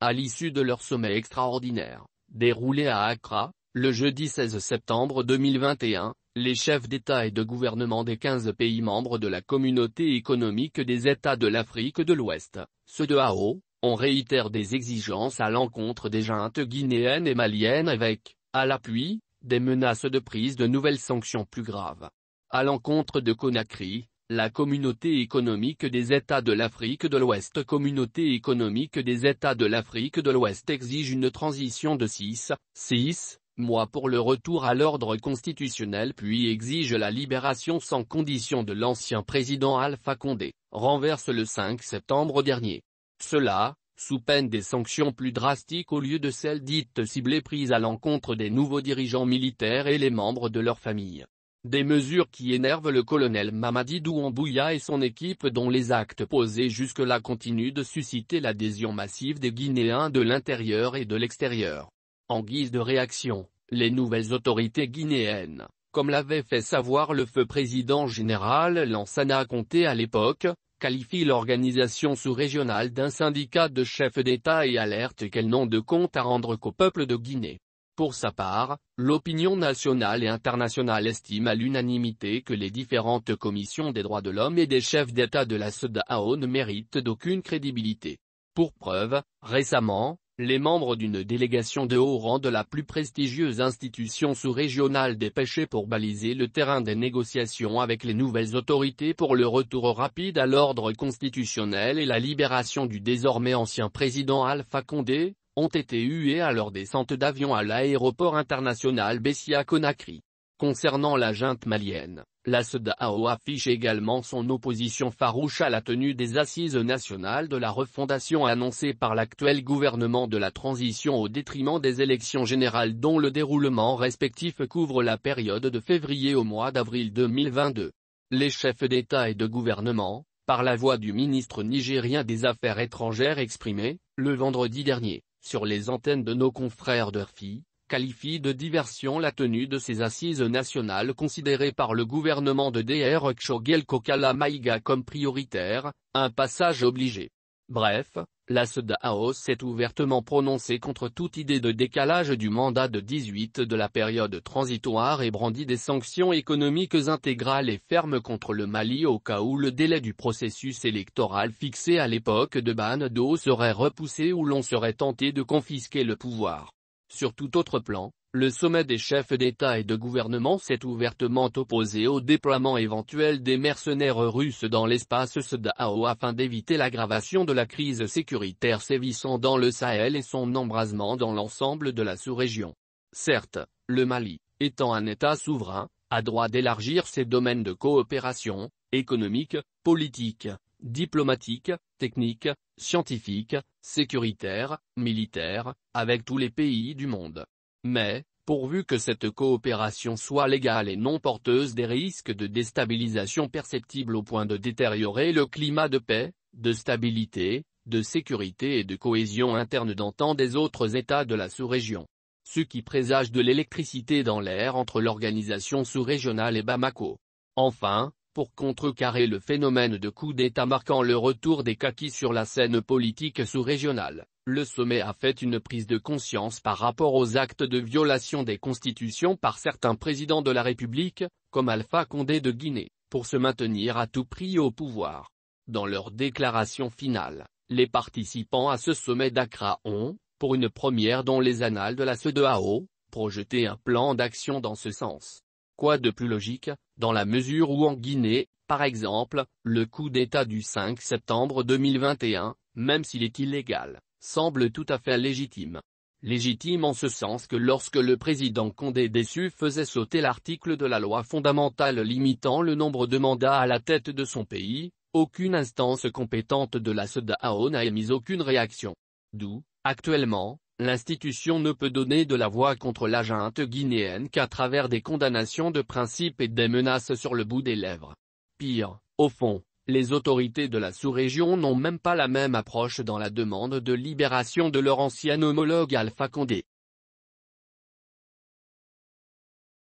à l'issue de leur sommet extraordinaire, déroulé à Accra, le jeudi 16 septembre 2021, les chefs d'État et de gouvernement des 15 pays membres de la Communauté économique des États de l'Afrique de l'Ouest, ceux de AO, ont réitéré des exigences à l'encontre des juntes guinéennes et maliennes avec, à l'appui, des menaces de prise de nouvelles sanctions plus graves. À l'encontre de Conakry, la Communauté économique des États de l'Afrique de l'Ouest Communauté économique des États de l'Afrique de l'Ouest exige une transition de 6, 6 mois pour le retour à l'ordre constitutionnel puis exige la libération sans condition de l'ancien président Alpha Condé, renverse le 5 septembre dernier. Cela, sous peine des sanctions plus drastiques au lieu de celles dites ciblées prises à l'encontre des nouveaux dirigeants militaires et les membres de leur famille. Des mesures qui énervent le colonel Mamadi Douambouya et son équipe dont les actes posés jusque-là continuent de susciter l'adhésion massive des Guinéens de l'intérieur et de l'extérieur. En guise de réaction, les nouvelles autorités guinéennes, comme l'avait fait savoir le feu président général Lansana Conté à l'époque, qualifient l'organisation sous-régionale d'un syndicat de chefs d'État et alertent qu'elles n'ont de compte à rendre qu'au peuple de Guinée. Pour sa part, l'opinion nationale et internationale estime à l'unanimité que les différentes commissions des droits de l'homme et des chefs d'État de la SEDAO ne méritent d'aucune crédibilité. Pour preuve, récemment, les membres d'une délégation de haut rang de la plus prestigieuse institution sous-régionale dépêchée pour baliser le terrain des négociations avec les nouvelles autorités pour le retour rapide à l'ordre constitutionnel et la libération du désormais ancien président Alpha Condé, ont été hués à leur descente d'avion à l'aéroport international Bessia-Conakry. Concernant la junte malienne, la SEDAO affiche également son opposition farouche à la tenue des assises nationales de la refondation annoncée par l'actuel gouvernement de la transition au détriment des élections générales dont le déroulement respectif couvre la période de février au mois d'avril 2022. Les chefs d'État et de gouvernement, par la voix du ministre nigérien des Affaires étrangères exprimé, le vendredi dernier, sur les antennes de nos confrères d'Urfi, qualifie de diversion la tenue de ces assises nationales considérées par le gouvernement de Dr Kshogel Kokala Maïga comme prioritaire, un passage obligé. Bref, la CEDAO s'est ouvertement prononcée contre toute idée de décalage du mandat de 18 de la période transitoire et brandit des sanctions économiques intégrales et fermes contre le Mali au cas où le délai du processus électoral fixé à l'époque de Banado serait repoussé ou l'on serait tenté de confisquer le pouvoir. Sur tout autre plan, le sommet des chefs d'État et de gouvernement s'est ouvertement opposé au déploiement éventuel des mercenaires russes dans l'espace SEDAO afin d'éviter l'aggravation de la crise sécuritaire sévissant dans le Sahel et son embrasement dans l'ensemble de la sous-région. Certes, le Mali, étant un État souverain, a droit d'élargir ses domaines de coopération, économique, politique, diplomatique, technique, scientifique, sécuritaire, militaire, avec tous les pays du monde. Mais, pourvu que cette coopération soit légale et non porteuse des risques de déstabilisation perceptibles au point de détériorer le climat de paix, de stabilité, de sécurité et de cohésion interne d'antan des autres États de la sous-région. Ce qui présage de l'électricité dans l'air entre l'organisation sous-régionale et Bamako. Enfin, pour contrecarrer le phénomène de coup d'État marquant le retour des kakis sur la scène politique sous-régionale, le sommet a fait une prise de conscience par rapport aux actes de violation des constitutions par certains présidents de la République, comme Alpha Condé de Guinée, pour se maintenir à tout prix au pouvoir. Dans leur déclaration finale, les participants à ce sommet d'Accra ont, pour une première dans les annales de la CEDEAO, projeté un plan d'action dans ce sens. Quoi de plus logique, dans la mesure où en Guinée, par exemple, le coup d'État du 5 septembre 2021, même s'il est illégal, semble tout à fait légitime. Légitime en ce sens que lorsque le président Condé déçu faisait sauter l'article de la loi fondamentale limitant le nombre de mandats à la tête de son pays, aucune instance compétente de la SEDAO n'a émis aucune réaction. D'où, actuellement, L'institution ne peut donner de la voix contre la junte guinéenne qu'à travers des condamnations de principe et des menaces sur le bout des lèvres. Pire, au fond, les autorités de la sous-région n'ont même pas la même approche dans la demande de libération de leur ancien homologue Alpha Condé.